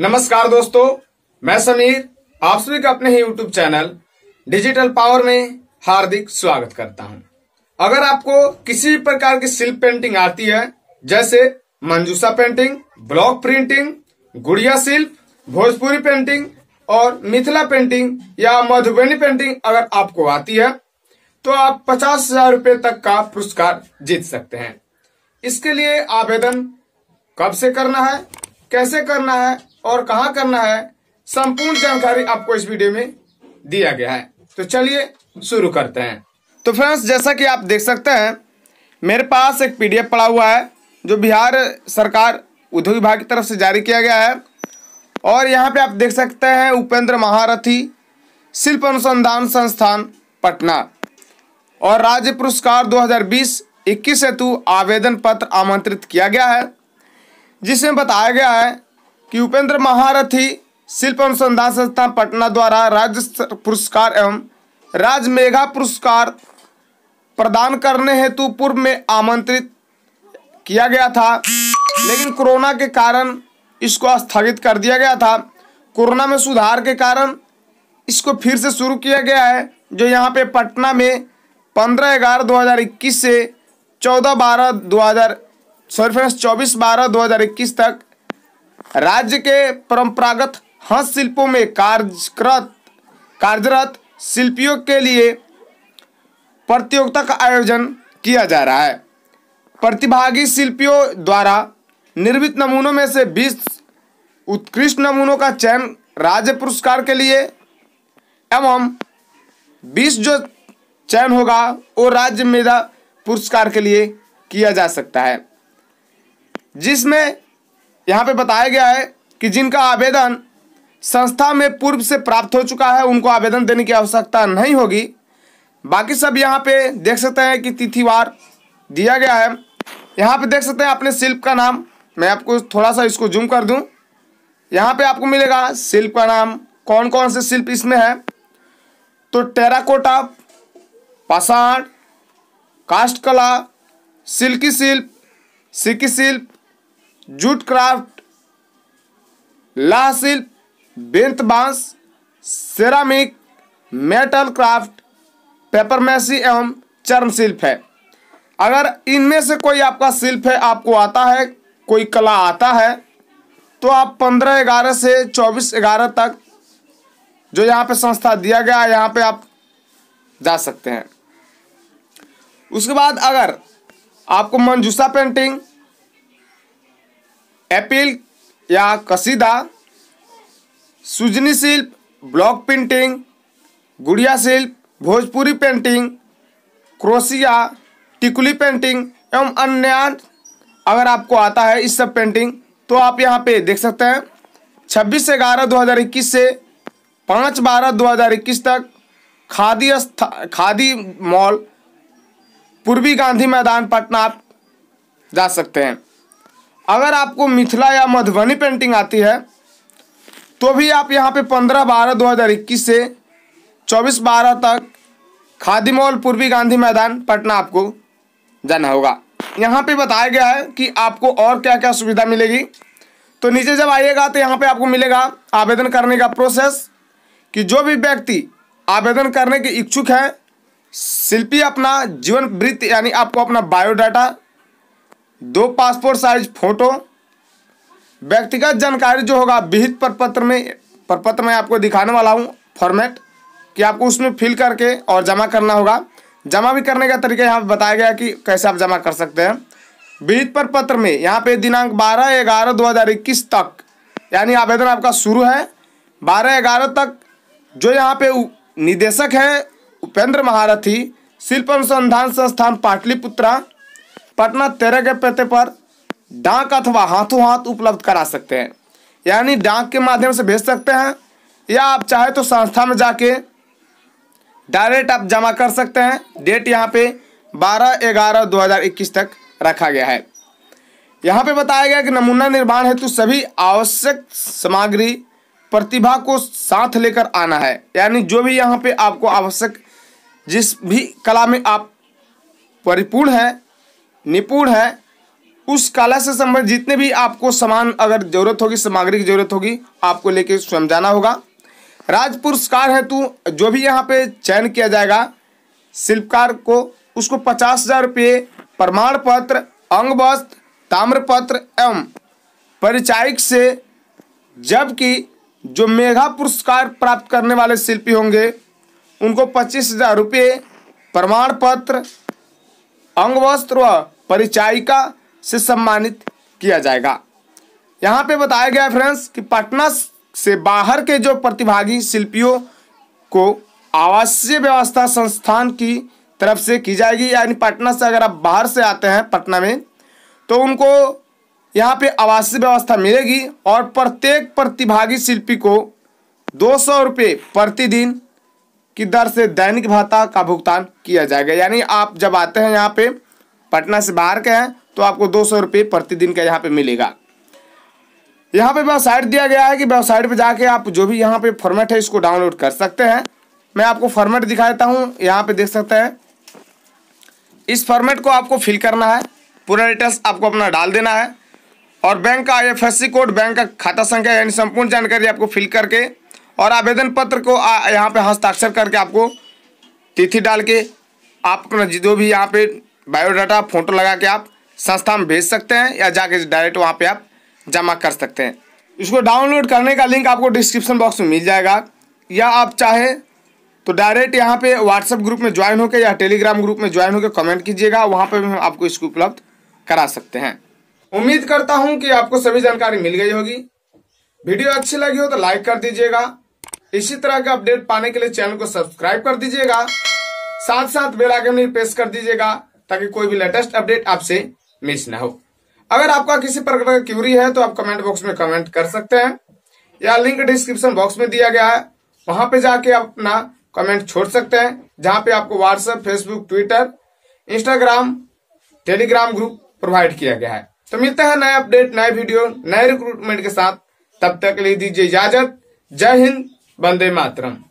नमस्कार दोस्तों मैं समीर आप सभी का अपने ही YouTube चैनल डिजिटल पावर में हार्दिक स्वागत करता हूं। अगर आपको किसी भी प्रकार की शिल्प पेंटिंग आती है जैसे मंजूसा पेंटिंग ब्लॉक प्रिंटिंग गुड़िया शिल्प भोजपुरी पेंटिंग और मिथिला पेंटिंग या मधुबनी पेंटिंग अगर आपको आती है तो आप पचास हजार रूपए तक का पुरस्कार जीत सकते हैं इसके लिए आवेदन कब से करना है कैसे करना है और कहा करना है संपूर्ण जानकारी आपको इस वीडियो में दिया गया है तो चलिए शुरू करते हैं तो फ्रेंड्स जैसा कि आप देख सकते हैं मेरे पास एक पीडीएफ पड़ा हुआ है जो बिहार सरकार उद्योग विभाग की तरफ से जारी किया गया है और यहाँ पे आप देख सकते हैं उपेंद्र महारथी शिल्प अनुसंधान संस्थान पटना और राज्य पुरस्कार 2020 21 हेतु आवेदन पत्र आमंत्रित किया गया है जिसमें बताया गया है कि उपेंद्र महारथी शिल्प अनुसंधान संस्थान पटना द्वारा राज्य पुरस्कार एवं राज मेघा पुरस्कार प्रदान करने हेतु पूर्व में आमंत्रित किया गया था लेकिन कोरोना के कारण इसको स्थगित कर दिया गया था कोरोना में सुधार के कारण इसको फिर से शुरू किया गया है जो यहाँ पे पटना में पंद्रह ग्यारह दो हज़ार इक्कीस से चौदह बारह दो हज़ार सॉरी फ्रेंड्स चौबीस बारह दो हज़ार इक्कीस तक राज्य के परंपरागत हस्तशिल्पों में कार्यरत कार्यरत शिल्पियों के लिए प्रतियोगिता का आयोजन किया जा रहा है प्रतिभागी शिल्पियों द्वारा निर्मित नमूनों में से 20 उत्कृष्ट नमूनों का चयन राज्य पुरस्कार के लिए एवं 20 जो चयन होगा वो राज्य मेधा पुरस्कार के लिए किया जा सकता है जिसमें यहाँ पे बताया गया है कि जिनका आवेदन संस्था में पूर्व से प्राप्त हो चुका है उनको आवेदन देने की आवश्यकता नहीं होगी बाकी सब यहाँ पे देख सकते हैं कि तिथिवार दिया गया है यहाँ पे देख सकते हैं अपने शिल्प का नाम मैं आपको थोड़ा सा इसको जूम कर दूँ यहाँ पे आपको मिलेगा शिल्प का नाम कौन कौन से शिल्प इसमें है तो टेराकोटा पाषाण काष्ठ कला सिल्की शिल्प सिक्की शिल्प जूट क्राफ्ट लाह शिल्प बेंत बांस ceramic metal craft paper mache एवं चर्म शिल्प है अगर इनमें से कोई आपका शिल्प है आपको आता है कोई कला आता है तो आप पंद्रह ग्यारह से चौबीस ग्यारह तक जो यहाँ पे संस्था दिया गया है यहाँ पे आप जा सकते हैं उसके बाद अगर आपको मंजूसा पेंटिंग एपिल या कसीदा सुजनी शिल्प ब्लॉक पेंटिंग गुड़िया शिल्प भोजपुरी पेंटिंग क्रोसिया टिकुली पेंटिंग एवं अन्य अगर आपको आता है इस सब पेंटिंग तो आप यहाँ पे देख सकते हैं 26 ग्यारह 2021 से 5 बारह 2021 तक खादी खादी मॉल पूर्वी गांधी मैदान पटना आप जा सकते हैं अगर आपको मिथिला या मधुबनी पेंटिंग आती है तो भी आप यहाँ पे पंद्रह बारह दो हज़ार इक्कीस से चौबीस बारह तक खादी मॉल पूर्वी गांधी मैदान पटना आपको जाना होगा यहाँ पे बताया गया है कि आपको और क्या क्या सुविधा मिलेगी तो नीचे जब आइएगा तो यहाँ पे आपको मिलेगा आवेदन करने का प्रोसेस कि जो भी व्यक्ति आवेदन करने के इच्छुक है शिल्पी अपना जीवन वृत्त यानी आपको अपना बायोडाटा दो पासपोर्ट साइज फोटो व्यक्तिगत जानकारी जो होगा विहित प्रपत्र में प्रपत्र में आपको दिखाने वाला हूँ फॉर्मेट कि आपको उसमें फिल करके और जमा करना होगा जमा भी करने का तरीका यहाँ बताया गया कि कैसे आप जमा कर सकते हैं विहित प्रपत्र में यहाँ पे दिनांक बारह ग्यारह दो हज़ार इक्कीस तक यानी आवेदन आपका शुरू है बारह ग्यारह तक जो यहाँ पे निदेशक है उपेंद्र महारथी शिल्प अनुसंधान संस्थान पाटलिपुत्रा पटना तेरह के पते पर डाक अथवा हाथों हाथ उपलब्ध करा सकते हैं यानी डाक के माध्यम से भेज सकते हैं या आप चाहे तो संस्था में जाके डायरेक्ट आप जमा कर सकते हैं डेट यहाँ पे 12 ग्यारह 2021 तक रखा गया है यहाँ पे बताया गया कि नमूना निर्माण हेतु सभी आवश्यक सामग्री प्रतिभा को साथ लेकर आना है यानी जो भी यहाँ पे आपको आवश्यक जिस भी कला में आप परिपूर्ण हैं निपुण है उस कला से संबंधित जितने भी आपको सामान अगर जरूरत होगी सामग्री की जरूरत होगी आपको लेके स्वयं जाना होगा राज पुरस्कार हेतु जो भी यहाँ पे चयन किया जाएगा शिल्पकार को उसको पचास हजार रुपये प्रमाण पत्र अंग वस्त्र ताम्रपत्र एवं परिचायक से जबकि जो मेघा पुरस्कार प्राप्त करने वाले शिल्पी होंगे उनको पच्चीस हजार रुपये प्रमाण पत्र अंगवस्त्र व परिचायिका से सम्मानित किया जाएगा यहाँ पे बताया गया फ्रेंड्स कि पटना से बाहर के जो प्रतिभागी शिल्पियों को आवासीय व्यवस्था संस्थान की तरफ से की जाएगी यानी पटना से अगर आप बाहर से आते हैं पटना में तो उनको यहाँ पे आवासीय व्यवस्था मिलेगी और प्रत्येक प्रतिभागी शिल्पी को दो सौ रुपये प्रतिदिन की दर से दैनिक भाता का भुगतान किया जाएगा यानी आप जब आते हैं यहाँ पे पटना से बाहर के हैं तो आपको दो सौ रुपये प्रतिदिन का यहाँ पे मिलेगा यहाँ पे वेबसाइट दिया गया है कि वेबसाइट पे जाके आप जो भी यहाँ पे फॉर्मेट है इसको डाउनलोड कर सकते हैं मैं आपको फॉर्मेट दिखा देता हूँ यहाँ पे देख सकते हैं इस फॉर्मेट को आपको फिल करना है पूरा डिटेल्स आपको अपना डाल देना है और बैंक का आई कोड बैंक का खाता संख्या यानी संपूर्ण जानकारी आपको फिल करके और आवेदन पत्र को यहाँ पे हस्ताक्षर करके आपको तिथि डाल के आप अपना जो भी यहाँ पे बायोडाटा फोटो लगा के आप संस्था में भेज सकते हैं या जाके डायरेक्ट वहाँ पे आप जमा कर सकते हैं इसको डाउनलोड करने का लिंक आपको डिस्क्रिप्शन बॉक्स में मिल जाएगा या आप चाहे तो डायरेक्ट यहाँ पे व्हाट्सएप ग्रुप में ज्वाइन होकर या टेलीग्राम ग्रुप में ज्वाइन होकर कमेंट कीजिएगा वहाँ पर हम आपको इसको उपलब्ध करा सकते हैं उम्मीद करता हूँ कि आपको सभी जानकारी मिल गई होगी वीडियो अच्छी लगी हो तो लाइक कर दीजिएगा इसी तरह का अपडेट पाने के लिए चैनल को सब्सक्राइब कर दीजिएगा साथ साथ बेल आइकन प्रेस कर दीजिएगा ताकि कोई भी लेटेस्ट अपडेट आपसे मिस ना हो अगर आपका किसी प्रकार का क्यूरी है तो आप कमेंट बॉक्स में कमेंट कर सकते हैं या लिंक डिस्क्रिप्शन बॉक्स में दिया गया है वहां पे जाके आप अपना कमेंट छोड़ सकते हैं जहां पे आपको WhatsApp Facebook Twitter Instagram Telegram group provide किया गया है तो मिलते हैं नए अपडेट नए वीडियो नए रिक्रूटमेंट के साथ तब तक ले दीजिए इजाजत जय हिंद bande Matran.